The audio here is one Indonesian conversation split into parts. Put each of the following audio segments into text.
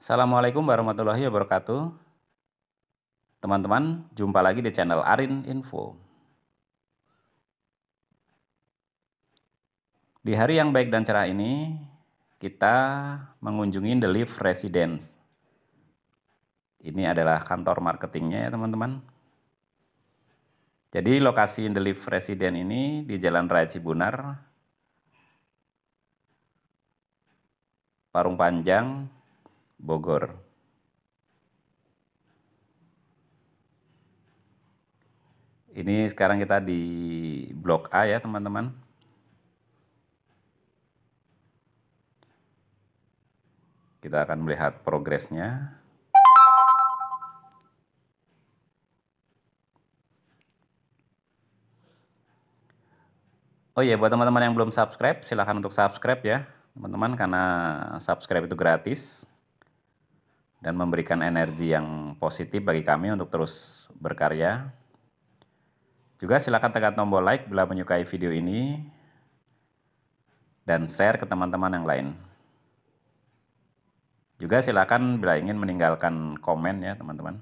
Assalamualaikum warahmatullahi wabarakatuh. Teman-teman, jumpa lagi di channel Arin Info. Di hari yang baik dan cerah ini, kita mengunjungi The Leaf Residence. Ini adalah kantor marketingnya ya teman-teman. Jadi lokasi The Leaf Residence ini di Jalan Raya Cibunar, Parung Panjang, Bogor. Ini sekarang kita di blok A ya teman-teman. Kita akan melihat progresnya. Oh iya, buat teman-teman yang belum subscribe, silahkan untuk subscribe ya, teman-teman, karena subscribe itu gratis dan memberikan energi yang positif bagi kami untuk terus berkarya. Juga silakan tekan tombol like bila menyukai video ini dan share ke teman-teman yang lain. Juga silakan bila ingin meninggalkan komen ya teman-teman.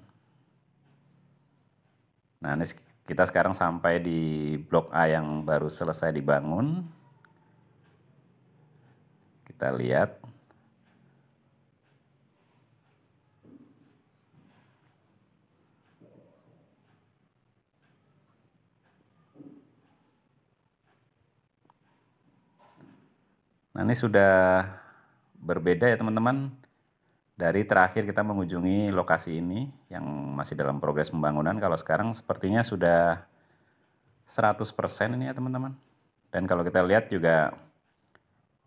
Nah ini kita sekarang sampai di blok A yang baru selesai dibangun. Kita lihat. Nah ini sudah berbeda ya teman-teman dari terakhir kita mengunjungi lokasi ini yang masih dalam progres pembangunan kalau sekarang sepertinya sudah 100% ini ya teman-teman. Dan kalau kita lihat juga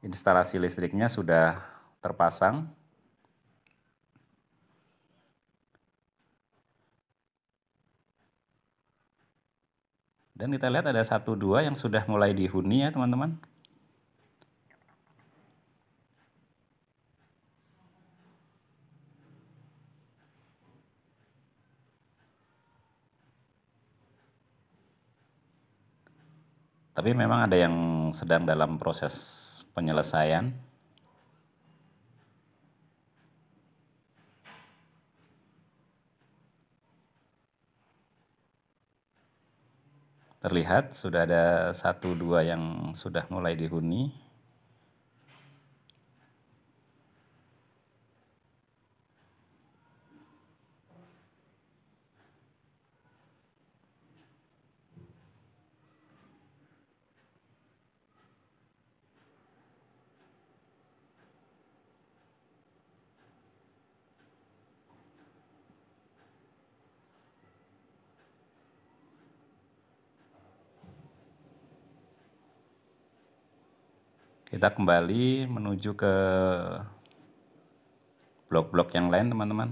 instalasi listriknya sudah terpasang. Dan kita lihat ada satu dua yang sudah mulai dihuni ya teman-teman. Tapi memang ada yang sedang dalam proses penyelesaian. Terlihat sudah ada satu dua yang sudah mulai dihuni. Kita kembali menuju ke blok-blok yang lain teman-teman.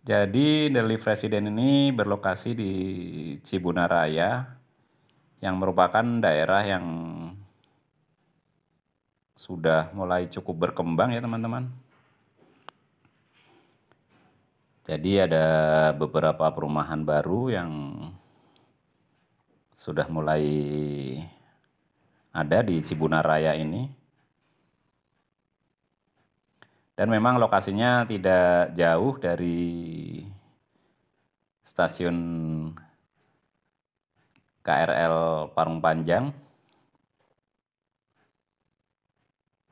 Jadi Deli Resident ini berlokasi di Cibunaraya yang merupakan daerah yang sudah mulai cukup berkembang ya teman-teman. Jadi ada beberapa perumahan baru yang sudah mulai ada di Cibunaraya ini. Dan memang lokasinya tidak jauh dari stasiun KRL Parung Panjang.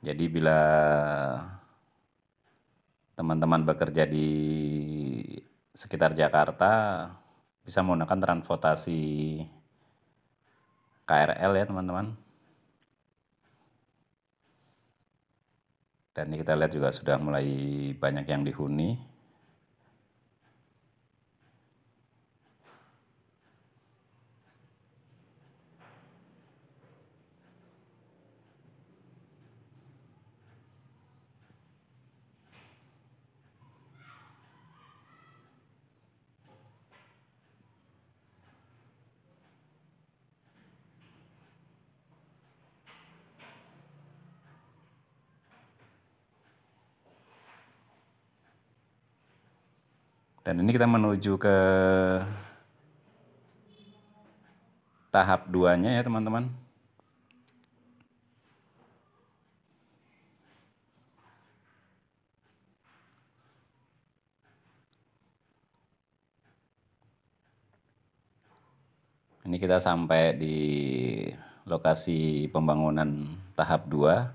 Jadi bila teman-teman bekerja di sekitar Jakarta bisa menggunakan transportasi KRL ya teman-teman. dan ini kita lihat juga sudah mulai banyak yang dihuni Dan ini kita menuju ke tahap duanya ya teman-teman. Ini kita sampai di lokasi pembangunan tahap 2.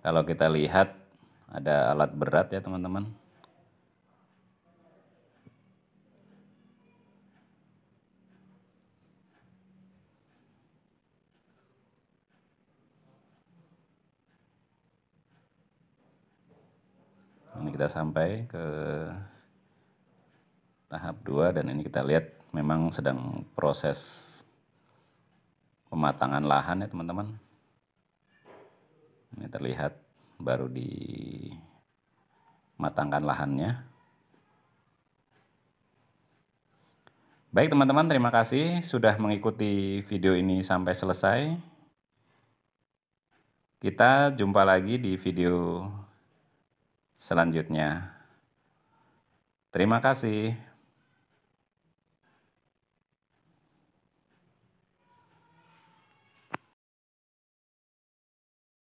Kalau kita lihat ada alat berat ya teman-teman ini kita sampai ke tahap 2 dan ini kita lihat memang sedang proses pematangan lahan ya teman-teman ini terlihat baru dimatangkan lahannya. Baik teman-teman, terima kasih sudah mengikuti video ini sampai selesai. Kita jumpa lagi di video selanjutnya. Terima kasih.